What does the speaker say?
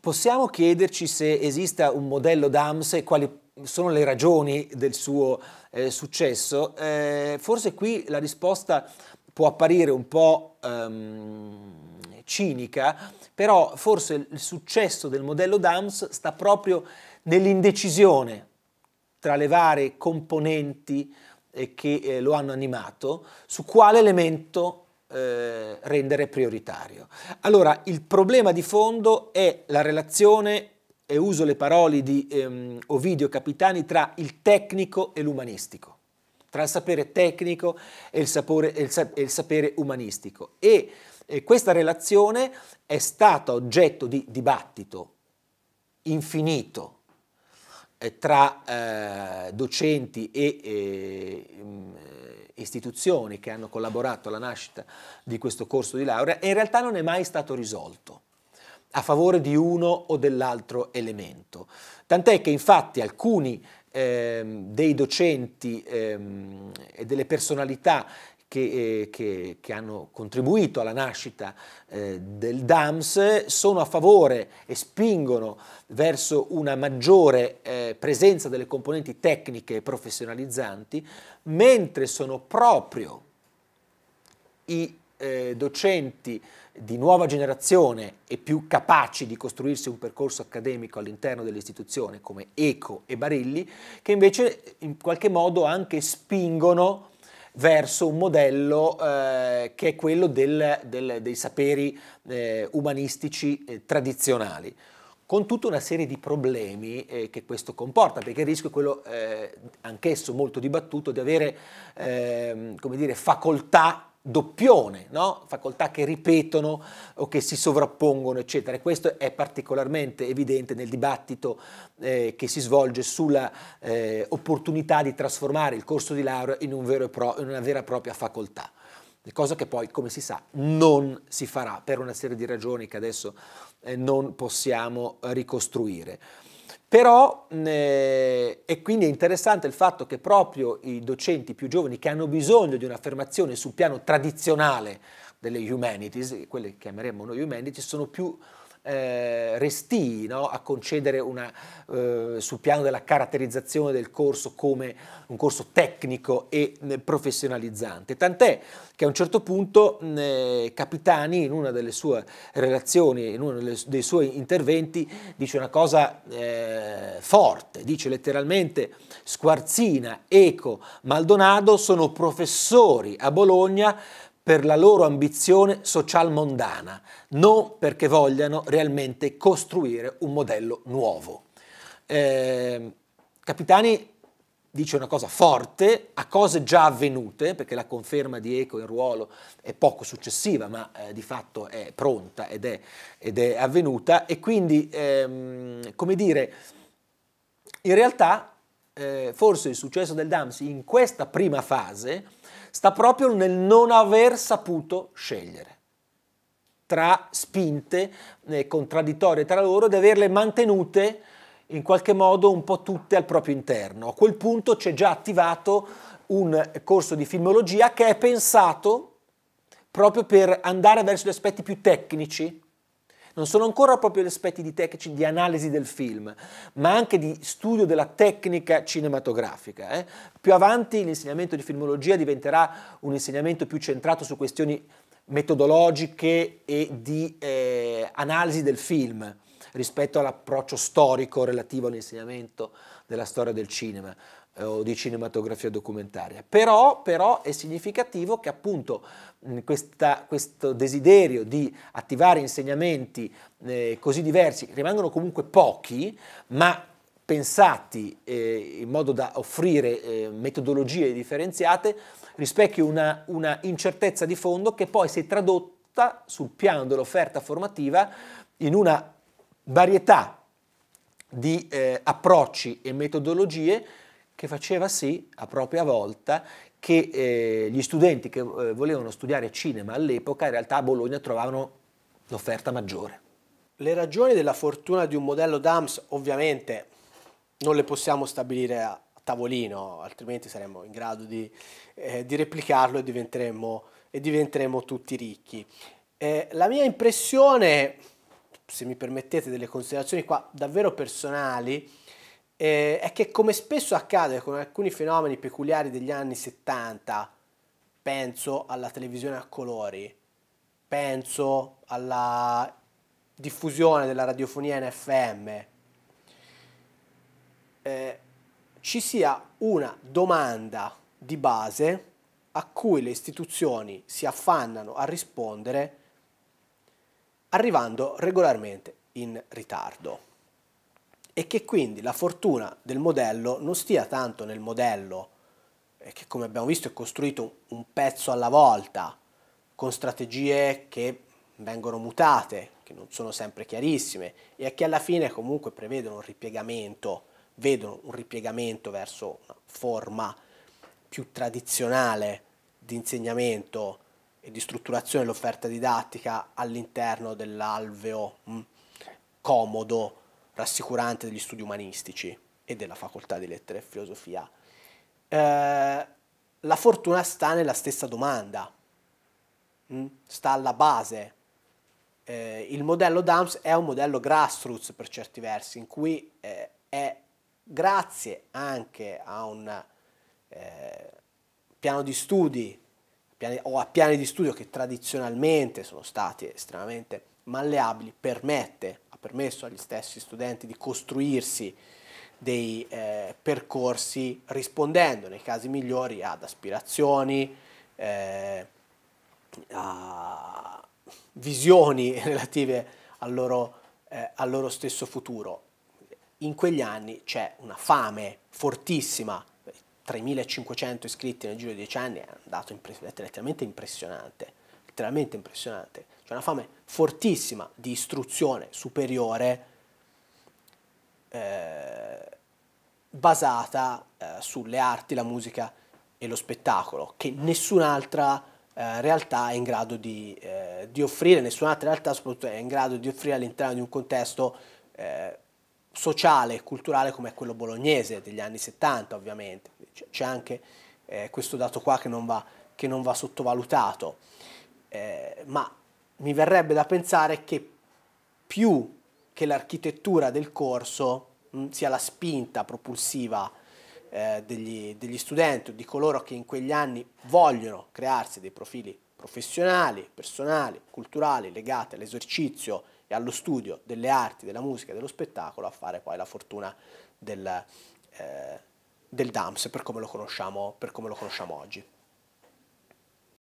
possiamo chiederci se esista un modello DAMS e quali sono le ragioni del suo eh, successo. Eh, forse qui la risposta può apparire un po' ehm, cinica, però forse il successo del modello DAMS sta proprio nell'indecisione tra le varie componenti eh, che eh, lo hanno animato, su quale elemento eh, rendere prioritario. Allora, il problema di fondo è la relazione, e uso le parole di ehm, Ovidio Capitani, tra il tecnico e l'umanistico, tra il sapere tecnico e il, sapore, e il, e il sapere umanistico. E eh, questa relazione è stata oggetto di dibattito infinito eh, tra eh, docenti e mm, istituzioni che hanno collaborato alla nascita di questo corso di laurea e in realtà non è mai stato risolto a favore di uno o dell'altro elemento. Tant'è che infatti alcuni ehm, dei docenti ehm, e delle personalità che, eh, che, che hanno contribuito alla nascita eh, del DAMS sono a favore e spingono verso una maggiore eh, presenza delle componenti tecniche e professionalizzanti, mentre sono proprio i eh, docenti di nuova generazione e più capaci di costruirsi un percorso accademico all'interno dell'istituzione come Eco e Barilli, che invece in qualche modo anche spingono verso un modello eh, che è quello del, del, dei saperi eh, umanistici eh, tradizionali, con tutta una serie di problemi eh, che questo comporta, perché il rischio è quello, eh, anch'esso molto dibattuto, di avere ehm, dire, facoltà doppione, no? facoltà che ripetono o che si sovrappongono, eccetera. E questo è particolarmente evidente nel dibattito eh, che si svolge sulla eh, opportunità di trasformare il corso di laurea in, un pro, in una vera e propria facoltà, cosa che poi, come si sa, non si farà per una serie di ragioni che adesso eh, non possiamo ricostruire. Però, eh, e quindi è interessante il fatto che proprio i docenti più giovani che hanno bisogno di un'affermazione sul piano tradizionale delle humanities, quelle che chiameremmo noi humanities, sono più eh, restii no? a concedere una, eh, sul piano della caratterizzazione del corso come un corso tecnico e eh, professionalizzante. Tant'è che a un certo punto eh, Capitani in una delle sue relazioni, in uno dei suoi interventi, dice una cosa eh, forte, dice letteralmente Squarzina, Eco, Maldonado sono professori a Bologna per la loro ambizione social-mondana, non perché vogliano realmente costruire un modello nuovo. Eh, Capitani dice una cosa forte a cose già avvenute, perché la conferma di Eco in ruolo è poco successiva, ma eh, di fatto è pronta ed è, ed è avvenuta, e quindi, ehm, come dire, in realtà eh, forse il successo del Damsi in questa prima fase sta proprio nel non aver saputo scegliere tra spinte eh, contraddittorie tra loro ed averle mantenute in qualche modo un po' tutte al proprio interno. A quel punto c'è già attivato un corso di filmologia che è pensato proprio per andare verso gli aspetti più tecnici non sono ancora proprio gli aspetti di tecnici di analisi del film, ma anche di studio della tecnica cinematografica. Eh. Più avanti l'insegnamento di filmologia diventerà un insegnamento più centrato su questioni metodologiche e di eh, analisi del film rispetto all'approccio storico relativo all'insegnamento della storia del cinema. Eh, o di cinematografia documentaria. Però, però è significativo che appunto questa, questo desiderio di attivare insegnamenti eh, così diversi, rimangono comunque pochi, ma pensati eh, in modo da offrire eh, metodologie differenziate, rispecchia una, una, incertezza di fondo che poi si è tradotta sul piano dell'offerta formativa in una varietà di eh, approcci e metodologie che faceva sì a propria volta che eh, gli studenti che eh, volevano studiare cinema all'epoca in realtà a Bologna trovavano l'offerta maggiore. Le ragioni della fortuna di un modello DAMS ovviamente non le possiamo stabilire a tavolino, altrimenti saremmo in grado di, eh, di replicarlo e diventeremo, e diventeremmo, tutti ricchi. Eh, la mia impressione, se mi permettete delle considerazioni qua davvero personali, eh, è che come spesso accade con alcuni fenomeni peculiari degli anni 70, penso alla televisione a colori, penso alla diffusione della radiofonia in FM, eh, ci sia una domanda di base a cui le istituzioni si affannano a rispondere arrivando regolarmente in ritardo e che quindi la fortuna del modello non stia tanto nel modello, eh, che come abbiamo visto è costruito un pezzo alla volta, con strategie che vengono mutate, che non sono sempre chiarissime e che alla fine comunque prevedono un ripiegamento, vedono un ripiegamento verso una forma più tradizionale di insegnamento e di strutturazione dell'offerta didattica all'interno dell'alveo mh, mm, comodo rassicurante degli studi umanistici e della facoltà di lettere e filosofia. Eh, la fortuna sta nella stessa domanda, mh? Mm? sta alla base. Eh, il modello DAMS è un modello grassroots per certi versi, in cui eh, è grazie anche a un eh, piano di studi piani, o a piani di studio che tradizionalmente sono stati estremamente malleabili, permette permesso agli stessi studenti di costruirsi dei eh, percorsi rispondendo nei casi migliori ad aspirazioni, eh, a visioni relative al loro, eh, al loro stesso futuro. In quegli anni c'è una fame fortissima 3.500 iscritti nel giro di dieci anni è un dato letteralmente impressionante, letteralmente impressionante c'è una fame fortissima di istruzione superiore eh, basata eh, sulle arti, la musica e lo spettacolo, che nessun'altra eh, realtà è in grado di, eh, di, offrire, nessun'altra realtà soprattutto è in grado di offrire all'interno di un contesto eh, sociale e culturale come quello bolognese degli anni 70 ovviamente, c'è anche eh, questo dato qua che non va, che non va sottovalutato, ma mi verrebbe da pensare che più che l'architettura del corso mh, sia la spinta propulsiva eh, degli, degli, studenti o di coloro che in quegli anni vogliono crearsi dei profili professionali, personali, culturali legati all'esercizio e allo studio delle arti, della musica, e dello spettacolo, a fare poi la fortuna del, eh, del DAMS per come lo conosciamo, come lo conosciamo oggi.